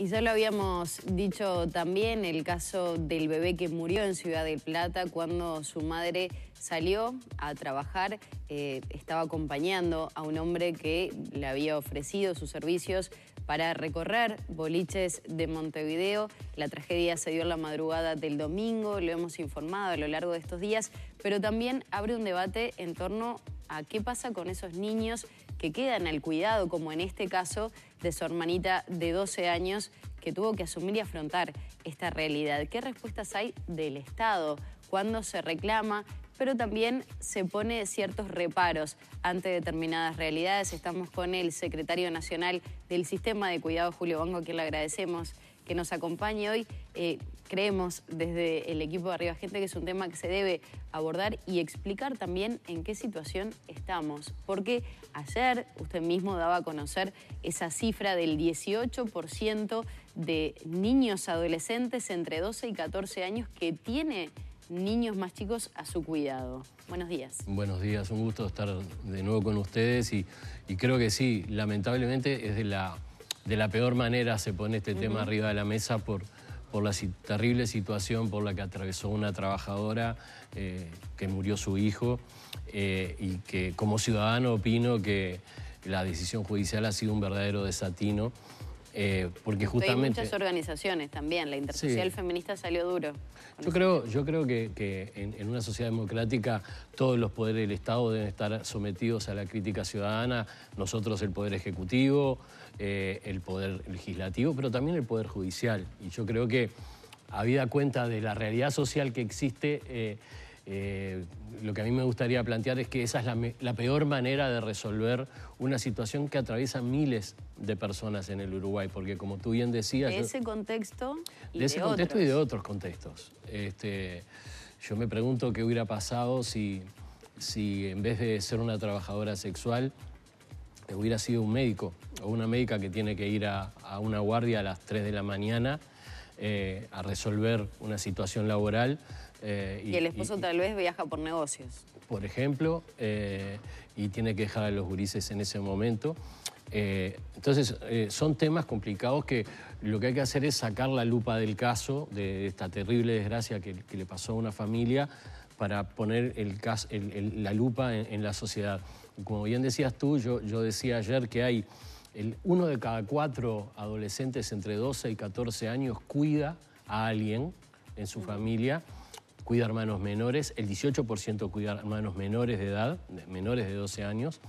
Y ya lo habíamos dicho también, el caso del bebé que murió en Ciudad de Plata cuando su madre salió a trabajar, eh, estaba acompañando a un hombre que le había ofrecido sus servicios para recorrer boliches de Montevideo. La tragedia se dio en la madrugada del domingo, lo hemos informado a lo largo de estos días, pero también abre un debate en torno a qué pasa con esos niños que quedan al cuidado, como en este caso de su hermanita de 12 años que tuvo que asumir y afrontar esta realidad. ¿Qué respuestas hay del Estado cuando se reclama? pero también se pone ciertos reparos ante determinadas realidades. Estamos con el secretario nacional del Sistema de Cuidado, Julio Bongo, a quien le agradecemos que nos acompañe hoy. Eh, creemos desde el equipo de Arriba Gente que es un tema que se debe abordar y explicar también en qué situación estamos. Porque ayer usted mismo daba a conocer esa cifra del 18% de niños adolescentes entre 12 y 14 años que tiene niños más chicos a su cuidado. Buenos días. Buenos días, un gusto estar de nuevo con ustedes y creo que sí, lamentablemente es de la de la peor manera se pone este tema arriba de la mesa por, la terrible situación por la que atravesó una trabajadora eh, que murió su hijo eh, y que como ciudadano opino que la decisión judicial ha sido un verdadero desatino eh, porque justamente... Hay muchas organizaciones también, la Intersocial Feminista salió duro. Yo creo, yo creo que, en, una sociedad democrática todos los poderes del Estado deben estar sometidos a la crítica ciudadana, nosotros el Poder Ejecutivo, eh, el Poder Legislativo, pero también el Poder Judicial. Y yo creo que, habida cuenta de la realidad social que existe, eh, eh, lo que a mí me gustaría plantear es que esa es la, peor manera de resolver una situación que atraviesa miles de personas en el Uruguay, porque como tú bien decías... De ese contexto y de, otros. contextos. Este, yo me pregunto qué hubiera pasado si, en vez de ser una trabajadora sexual hubiera sido un médico o una médica que tiene que ir a, una guardia a las 3 de la mañana eh, a resolver una situación laboral eh, y, el esposo tal vez viaja por negocios. Por ejemplo, eh, y tiene que dejar a los gurises en ese momento. Eh, entonces, son temas complicados que lo que hay que hacer es sacar la lupa del caso, de esta terrible desgracia que, le pasó a una familia, para poner la lupa en, la sociedad. Como bien decías tú, yo, yo decía ayer que hay uno de cada cuatro adolescentes entre 12 y 14 años cuida a alguien en su mm. familia cuida hermanos menores, el 18% cuida hermanos menores de edad, menores de 12 años,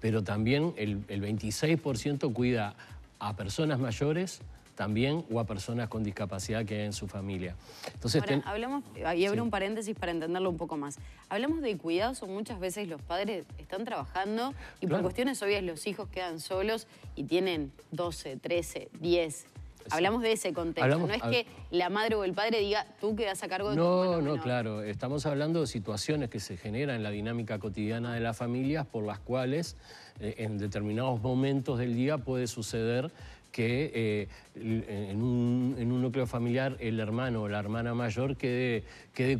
pero también el, 26% cuida a personas mayores también o a personas con discapacidad que hay en su familia. Entonces, Ahora, hablamos, y abro un paréntesis para entenderlo un poco más. Hablamos de cuidados o muchas veces los padres están trabajando y por cuestiones obvias los hijos quedan solos y tienen 12, 13, 10, Hablamos de ese contexto, no es que la madre o el padre diga, tú quedas a cargo de no, No, no, claro, estamos hablando de situaciones que se generan en la dinámica cotidiana de las familias por las cuales eh, en determinados momentos del día puede suceder que eh, eh, en, un, núcleo familiar el hermano o la hermana mayor quede,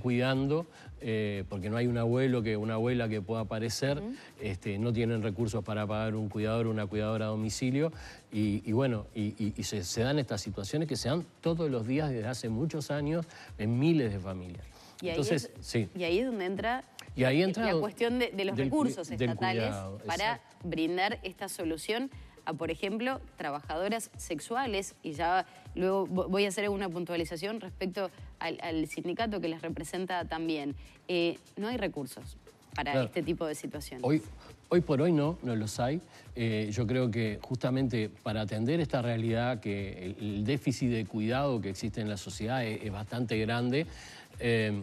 cuidando, eh, porque no hay un abuelo que una abuela que pueda aparecer, este, no tienen recursos para pagar un cuidador o una cuidadora a domicilio, y, bueno, y, se, dan estas situaciones que se dan todos los días desde hace muchos años en miles de familias. Y Entonces, ahí es, sí. y ahí donde entra la cuestión de, los recursos estatales para brindar esta solución por ejemplo, trabajadoras sexuales, y ya luego voy a hacer una puntualización respecto al, sindicato que las representa también. Eh, no hay recursos para este tipo de situaciones. Hoy, por hoy no, no los hay. Eh, yo creo que justamente para atender esta realidad, que el, déficit de cuidado que existe en la sociedad es, bastante grande, eh,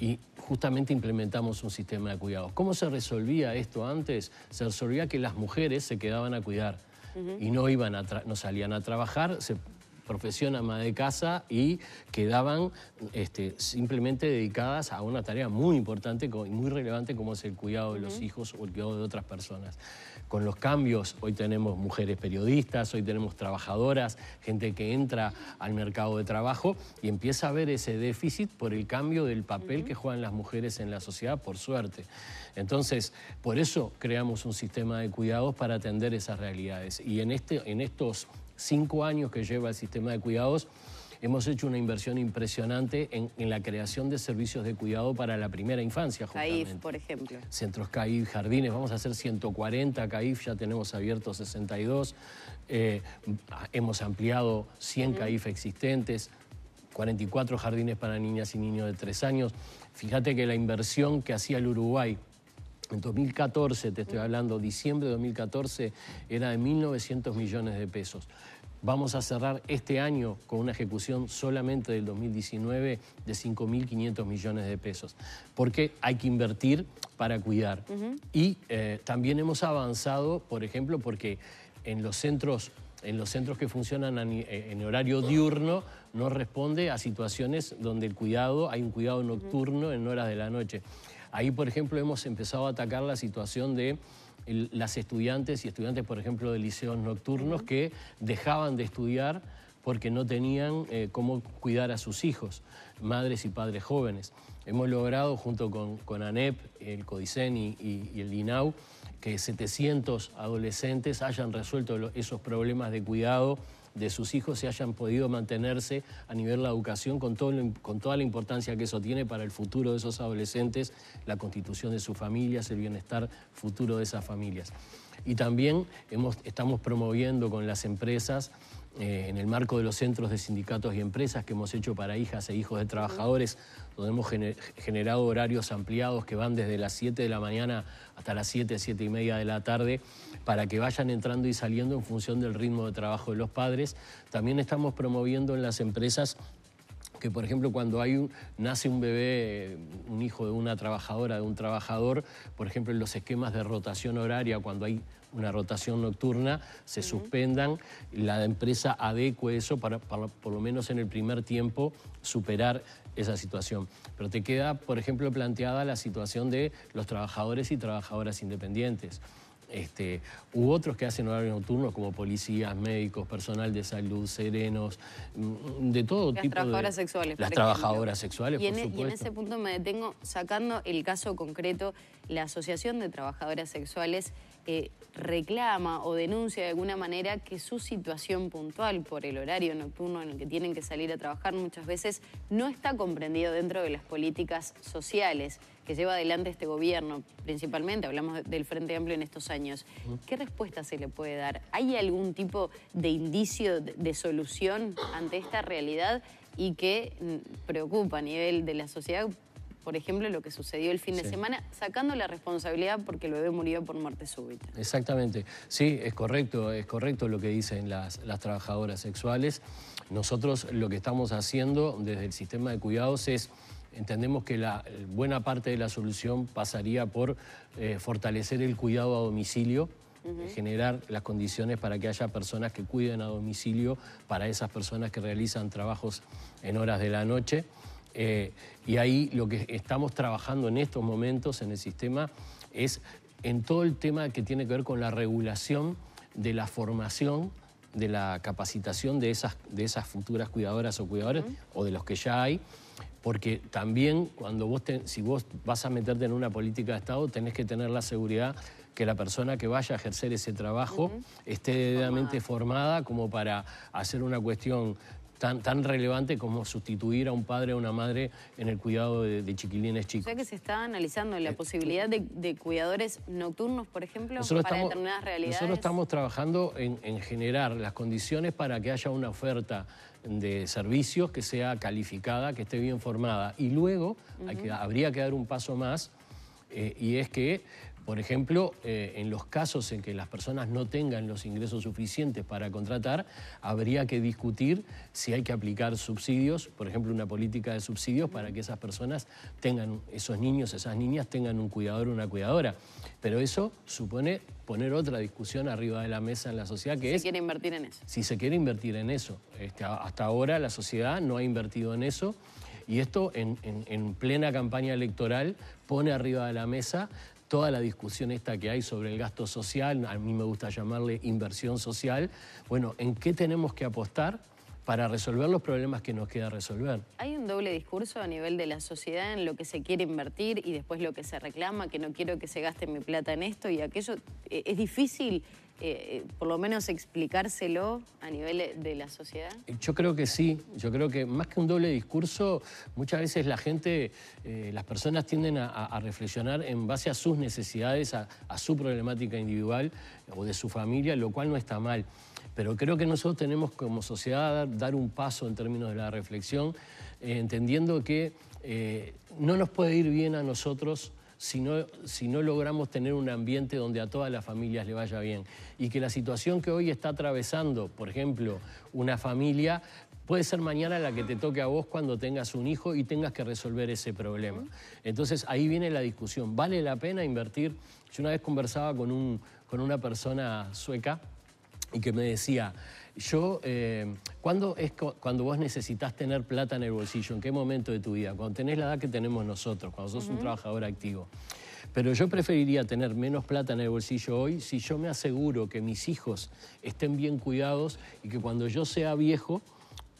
y justamente implementamos un sistema de cuidados. ¿Cómo se resolvía esto antes? Se resolvía que las mujeres se quedaban a cuidar y no, iban a no salían a trabajar, profesión ama de casa y quedaban este, simplemente dedicadas a una tarea muy importante y muy relevante como es el cuidado de los hijos o el cuidado de otras personas. Con los cambios, hoy tenemos mujeres periodistas, hoy tenemos trabajadoras, gente que entra al mercado de trabajo y empieza a ver ese déficit por el cambio del papel que juegan las mujeres en la sociedad, por suerte. Entonces, por eso creamos un sistema de cuidados para atender esas realidades. Y en, este, en estos cinco años que lleva el sistema de cuidados, hemos hecho una inversión impresionante en, la creación de servicios de cuidado para la primera infancia. CAIF, por ejemplo. Centros CAIF, jardines, vamos a hacer 140 CAIF, ya tenemos abiertos 62, eh, hemos ampliado 100 CAIF existentes, 44 jardines para niñas y niños de tres años. Fíjate que la inversión que hacía el Uruguay en 2014, te estoy hablando, diciembre de 2014, era de 1.900 millones de pesos. Vamos a cerrar este año con una ejecución solamente del 2019 de 5.500 millones de pesos, porque hay que invertir para cuidar. Y eh, también hemos avanzado, por ejemplo, porque en los centros en los centros que funcionan eh, en horario diurno no responde a situaciones donde el cuidado, hay un cuidado nocturno en horas de la noche. Ahí, por ejemplo, hemos empezado a atacar la situación de las estudiantes y estudiantes, por ejemplo, de liceos nocturnos que dejaban de estudiar porque no tenían eh, cómo cuidar a sus hijos, madres y padres jóvenes. Hemos logrado, junto con, ANEP, el CODICEN y, el Dinau, que 700 adolescentes hayan resuelto esos problemas de cuidado de sus hijos se hayan podido mantenerse a nivel de la educación con, toda la importancia que eso tiene para el futuro de esos adolescentes, la constitución de sus familias, el bienestar futuro de esas familias. Y también hemos, estamos promoviendo con las empresas eh, en el marco de los centros de sindicatos y empresas que hemos hecho para hijas e hijos de trabajadores, donde hemos generado horarios ampliados que van desde las 7 de la mañana hasta las 7, 7 y media de la tarde, para que vayan entrando y saliendo en función del ritmo de trabajo de los padres. También estamos promoviendo en las empresas que por ejemplo cuando hay nace un bebé, un hijo de una trabajadora, de un trabajador, por ejemplo en los esquemas de rotación horaria, cuando hay una rotación nocturna, se suspendan, la empresa adecue eso para, por lo menos en el primer tiempo superar esa situación. Pero te queda, por ejemplo, planteada la situación de los trabajadores y trabajadoras independientes. Este, u otros que hacen horario nocturno, como policías, médicos, personal de salud, serenos, mm, de todo tipo. Las trabajadoras de, sexuales. Las trabajadoras sexuales, y en, e-, Y en ese punto me detengo sacando el caso concreto, la Asociación de Trabajadoras Sexuales eh, reclama o denuncia de alguna manera que su situación puntual por el horario nocturno en el que tienen que salir a trabajar muchas veces no está comprendido dentro de las políticas sociales que lleva adelante este gobierno, principalmente, hablamos del Frente Amplio en estos años, ¿qué respuesta se le puede dar? ¿Hay algún tipo de indicio de solución ante esta realidad y que mm, preocupa a nivel de la sociedad? Por ejemplo, lo que sucedió el fin de semana, sacando la responsabilidad porque el bebé murió por muerte súbita. Exactamente. Sí, es correcto, es correcto lo que dicen las trabajadoras sexuales. Nosotros lo que estamos haciendo desde el sistema de cuidados es entendemos que la buena parte de la solución pasaría por eh, fortalecer el cuidado a domicilio, generar las condiciones para que haya personas que cuiden a domicilio para esas personas que realizan trabajos en horas de la noche. Eh, y ahí lo que estamos trabajando en estos momentos en el sistema es en todo el tema que tiene que ver con la regulación de la formación de la capacitación de esas, de esas futuras cuidadoras o cuidadores o de los que ya hay, porque también cuando vos si vos vas a meterte en una política de Estado, tenés que tener la seguridad que la persona que vaya a ejercer ese trabajo esté debidamente formada como para hacer una cuestión Tan, relevante como sustituir a un padre o una madre en el cuidado de, chiquilines chicos. O que se está analizando la eh, posibilidad de, cuidadores nocturnos, por ejemplo, para determinadas realidades. Nosotros estamos trabajando en generar las condiciones para que haya una oferta de servicios que sea calificada, que esté bien formada. Y luego que, habría que dar un paso más eh, y es que por ejemplo, eh, en los casos en que las personas no tengan los ingresos suficientes para contratar, habría que discutir si hay que aplicar subsidios, por ejemplo, una política de subsidios para que esas personas tengan, esos niños, esas niñas tengan un cuidador o una cuidadora. Pero eso supone poner otra discusión arriba de la mesa en la sociedad que es... Si se quiere invertir en eso. Si se quiere invertir en eso. Este, hasta ahora la sociedad no ha invertido en eso. Y esto en, plena campaña electoral pone arriba de la mesa toda la discusión esta que hay sobre el gasto social, a mí me gusta llamarle inversión social, bueno, ¿en qué tenemos que apostar? para resolver los problemas que nos queda resolver. Hay un doble discurso a nivel de la sociedad en lo que se quiere invertir y después lo que se reclama, que no quiero que se gaste mi plata en esto y aquello. E, es difícil eh, eh, por lo menos explicárselo a nivel de la sociedad? Eh, yo creo que sí, yo creo que más que un doble discurso, muchas veces la gente, las personas tienden a, reflexionar en base a sus necesidades, a, su problemática individual o de su familia, lo cual no está mal. Pero creo que nosotros tenemos como sociedad dar un paso en términos de la reflexión, entendiendo que no nos puede ir bien a nosotros si no, logramos tener un ambiente donde a todas las familias le vaya bien. Y que la situación que hoy está atravesando, por ejemplo, una familia, puede ser mañana la que te toque a vos cuando tengas un hijo y tengas que resolver ese problema. Entonces ahí viene la discusión. ¿Vale la pena invertir? Yo una vez conversaba con una persona sueca y que me decía, yo, eh, ¿cuándo es cuando vos necesitas tener plata en el bolsillo? ¿En qué momento de tu vida? Cuando tenés la edad que tenemos nosotros, cuando sos un trabajador activo. Pero yo preferiría tener menos plata en el bolsillo hoy si yo me aseguro que mis hijos estén bien cuidados y que cuando yo sea viejo,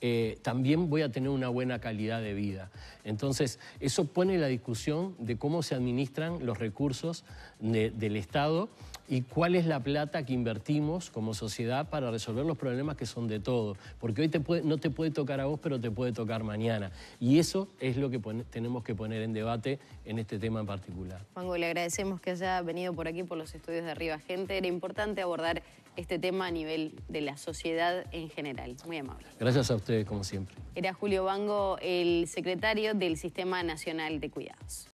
eh, también voy a tener una buena calidad de vida. Entonces, eso pone la discusión de cómo se administran los recursos del Estado y cuál es la plata que invertimos como sociedad para resolver los problemas que son de todo. Porque hoy no te puede tocar a vos, pero te puede tocar mañana. Y eso es lo que tenemos que poner en debate en este tema en particular. Vango, le agradecemos que haya venido por aquí, por los estudios de Arriba Gente. Era importante abordar este tema a nivel de la sociedad en general. Muy amable. Gracias a ustedes, como siempre. Era Julio Bango, el secretario del Sistema Nacional de Cuidados.